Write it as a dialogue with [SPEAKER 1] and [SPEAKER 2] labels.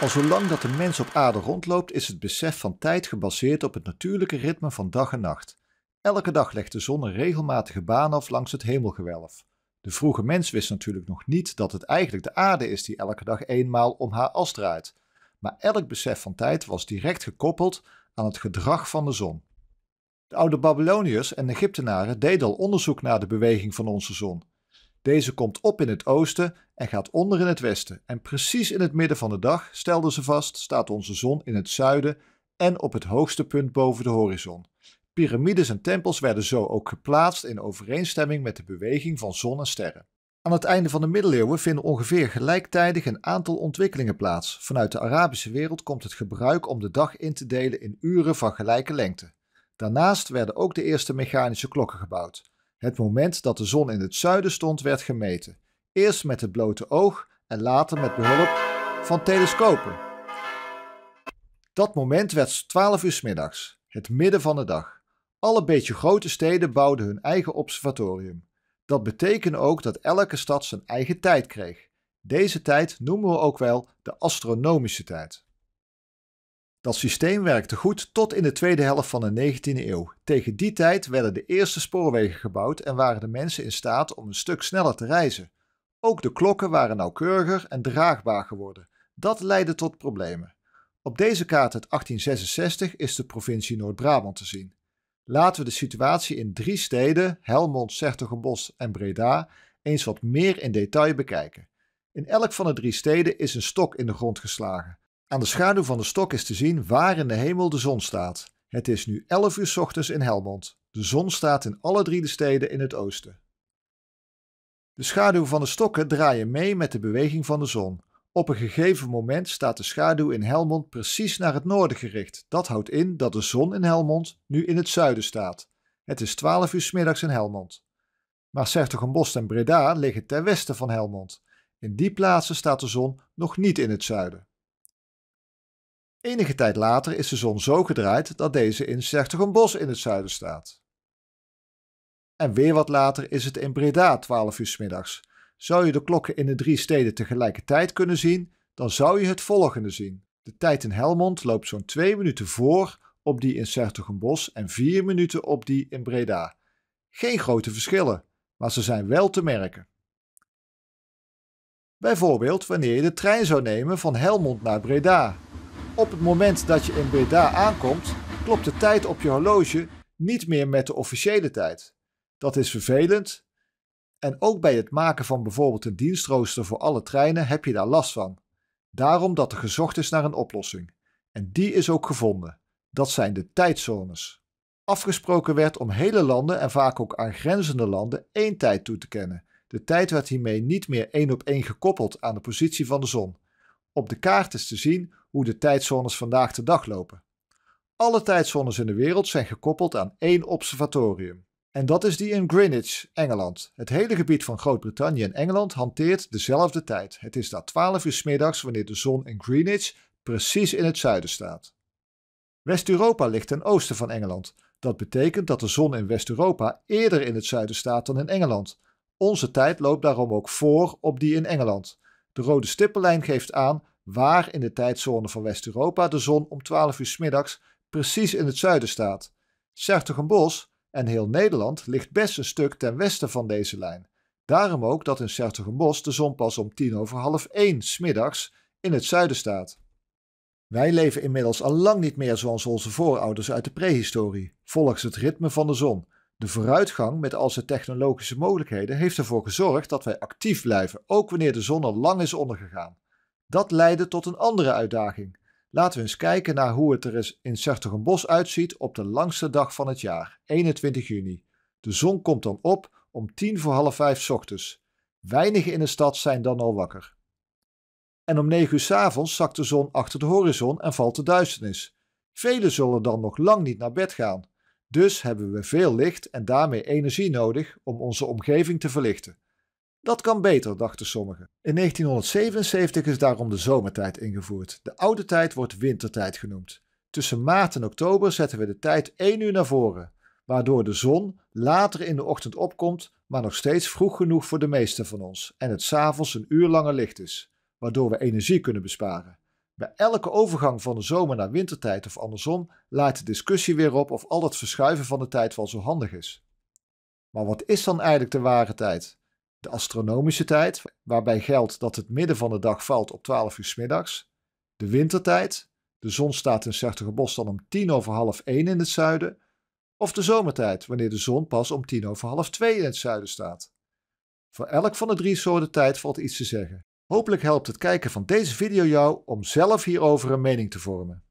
[SPEAKER 1] Al zolang dat de mens op aarde rondloopt, is het besef van tijd gebaseerd op het natuurlijke ritme van dag en nacht. Elke dag legt de zon een regelmatige baan af langs het hemelgewelf. De vroege mens wist natuurlijk nog niet dat het eigenlijk de aarde is die elke dag eenmaal om haar as draait. Maar elk besef van tijd was direct gekoppeld aan het gedrag van de zon. De oude Babyloniërs en Egyptenaren deden al onderzoek naar de beweging van onze zon. Deze komt op in het oosten en gaat onder in het westen. En precies in het midden van de dag, stelden ze vast, staat onze zon in het zuiden en op het hoogste punt boven de horizon. Pyramides en tempels werden zo ook geplaatst in overeenstemming met de beweging van zon en sterren. Aan het einde van de middeleeuwen vinden ongeveer gelijktijdig een aantal ontwikkelingen plaats. Vanuit de Arabische wereld komt het gebruik om de dag in te delen in uren van gelijke lengte. Daarnaast werden ook de eerste mechanische klokken gebouwd. Het moment dat de zon in het zuiden stond werd gemeten eerst met het blote oog en later met behulp van telescopen. Dat moment werd 12 uur middags, het midden van de dag. Alle beetje grote steden bouwden hun eigen observatorium. Dat betekende ook dat elke stad zijn eigen tijd kreeg. Deze tijd noemen we ook wel de astronomische tijd. Dat systeem werkte goed tot in de tweede helft van de 19e eeuw. Tegen die tijd werden de eerste spoorwegen gebouwd en waren de mensen in staat om een stuk sneller te reizen. Ook de klokken waren nauwkeuriger en draagbaar geworden. Dat leidde tot problemen. Op deze kaart uit 1866 is de provincie Noord-Brabant te zien. Laten we de situatie in drie steden, Helmond, Sertogenbosch en Breda, eens wat meer in detail bekijken. In elk van de drie steden is een stok in de grond geslagen. Aan de schaduw van de stok is te zien waar in de hemel de zon staat. Het is nu 11 uur ochtends in Helmond. De zon staat in alle drie de steden in het oosten. De schaduw van de stokken draaien mee met de beweging van de zon. Op een gegeven moment staat de schaduw in Helmond precies naar het noorden gericht. Dat houdt in dat de zon in Helmond nu in het zuiden staat. Het is 12 uur s middags in Helmond. Maar Sertogenbosch en Breda liggen ten westen van Helmond. In die plaatsen staat de zon nog niet in het zuiden. Enige tijd later is de zon zo gedraaid dat deze in Sertogenbosch in het zuiden staat. En weer wat later is het in Breda 12 uur middags. Zou je de klokken in de drie steden tegelijkertijd kunnen zien, dan zou je het volgende zien. De tijd in Helmond loopt zo'n 2 minuten voor op die in Sertogenbos en 4 minuten op die in Breda. Geen grote verschillen, maar ze zijn wel te merken. Bijvoorbeeld wanneer je de trein zou nemen van Helmond naar Breda. Op het moment dat je in Breda aankomt, klopt de tijd op je horloge niet meer met de officiële tijd. Dat is vervelend. En ook bij het maken van bijvoorbeeld een dienstrooster voor alle treinen heb je daar last van. Daarom dat er gezocht is naar een oplossing. En die is ook gevonden. Dat zijn de tijdzones. Afgesproken werd om hele landen en vaak ook aangrenzende landen één tijd toe te kennen. De tijd werd hiermee niet meer één op één gekoppeld aan de positie van de zon. Op de kaart is te zien hoe de tijdzones vandaag de dag lopen. Alle tijdzones in de wereld zijn gekoppeld aan één observatorium. En dat is die in Greenwich, Engeland. Het hele gebied van Groot-Brittannië en Engeland hanteert dezelfde tijd. Het is daar 12 uur middags wanneer de zon in Greenwich precies in het zuiden staat. West-Europa ligt ten oosten van Engeland. Dat betekent dat de zon in West-Europa eerder in het zuiden staat dan in Engeland. Onze tijd loopt daarom ook voor op die in Engeland. De rode stippenlijn geeft aan waar in de tijdzone van West-Europa de zon om 12 uur middags precies in het zuiden staat. bos en heel Nederland ligt best een stuk ten westen van deze lijn. Daarom ook dat in Sertogenbos de zon pas om tien over half één smiddags in het zuiden staat. Wij leven inmiddels al lang niet meer zoals onze voorouders uit de prehistorie, volgens het ritme van de zon. De vooruitgang met al zijn technologische mogelijkheden heeft ervoor gezorgd dat wij actief blijven, ook wanneer de zon al lang is ondergegaan. Dat leidde tot een andere uitdaging. Laten we eens kijken naar hoe het er in Sertogenbos uitziet op de langste dag van het jaar, 21 juni. De zon komt dan op om tien voor half vijf ochtends. Weinigen in de stad zijn dan al wakker. En om negen uur s avonds zakt de zon achter de horizon en valt de duisternis. Velen zullen dan nog lang niet naar bed gaan. Dus hebben we veel licht en daarmee energie nodig om onze omgeving te verlichten. Dat kan beter, dachten sommigen. In 1977 is daarom de zomertijd ingevoerd. De oude tijd wordt wintertijd genoemd. Tussen maart en oktober zetten we de tijd één uur naar voren, waardoor de zon later in de ochtend opkomt, maar nog steeds vroeg genoeg voor de meesten van ons en het s'avonds een uur langer licht is, waardoor we energie kunnen besparen. Bij elke overgang van de zomer naar wintertijd of andersom laat de discussie weer op of al dat verschuiven van de tijd wel zo handig is. Maar wat is dan eigenlijk de ware tijd? de astronomische tijd, waarbij geldt dat het midden van de dag valt op 12 uur s middags, de wintertijd, de zon staat in Sertogenbosch dan om 10 over half 1 in het zuiden, of de zomertijd, wanneer de zon pas om 10 over half 2 in het zuiden staat. Voor elk van de drie soorten tijd valt iets te zeggen. Hopelijk helpt het kijken van deze video jou om zelf hierover een mening te vormen.